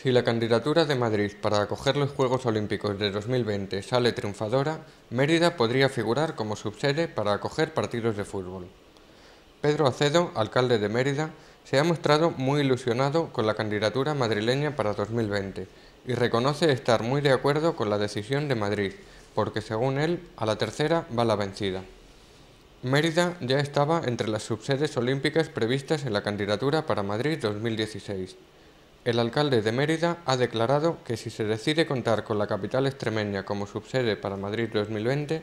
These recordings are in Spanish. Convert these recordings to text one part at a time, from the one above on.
Si la candidatura de Madrid para acoger los Juegos Olímpicos de 2020 sale triunfadora, Mérida podría figurar como subsede para acoger partidos de fútbol. Pedro Acedo, alcalde de Mérida, se ha mostrado muy ilusionado con la candidatura madrileña para 2020 y reconoce estar muy de acuerdo con la decisión de Madrid, porque según él, a la tercera va la vencida. Mérida ya estaba entre las subsedes olímpicas previstas en la candidatura para Madrid 2016. El alcalde de Mérida ha declarado que si se decide contar con la capital extremeña como subsede para Madrid 2020,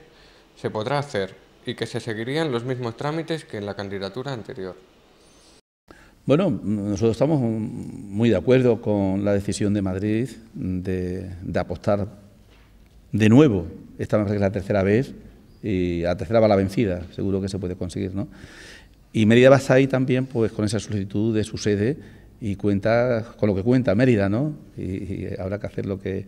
se podrá hacer y que se seguirían los mismos trámites que en la candidatura anterior. Bueno, nosotros estamos muy de acuerdo con la decisión de Madrid de, apostar de nuevo, esta es la tercera vez, y la tercera va la vencida, seguro que se puede conseguir. ¿no? Y Mérida va a estar ahí también pues, con esa solicitud de su sede y cuenta con lo que cuenta Mérida, ¿no? Y, habrá que hacer lo que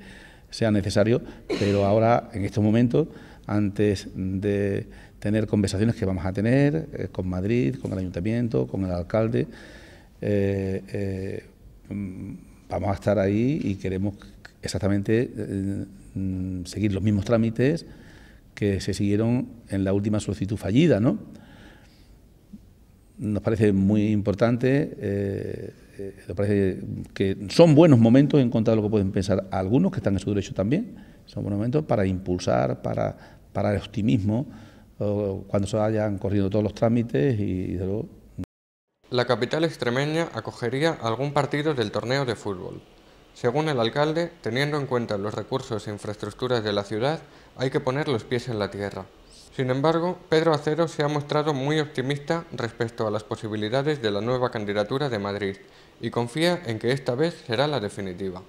sea necesario, pero ahora, en estos momentos, antes de tener conversaciones que vamos a tener eh, con Madrid, con el ayuntamiento, con el alcalde, eh, eh, mm, vamos a estar ahí y queremos exactamente mm, seguir los mismos trámites que se siguieron en la última solicitud fallida, ¿no? nos parece muy importante, eh, eh, nos parece que son buenos momentos en contra de lo que pueden pensar algunos, que están en su derecho también, son buenos momentos para impulsar, para, para el optimismo, cuando se hayan corrido todos los trámites y, luego... La capital extremeña acogería algún partido del torneo de fútbol. Según el alcalde, teniendo en cuenta los recursos e infraestructuras de la ciudad, hay que poner los pies en la tierra. Sin embargo, Pedro Acero se ha mostrado muy optimista respecto a las posibilidades de la nueva candidatura de Madrid y confía en que esta vez será la definitiva.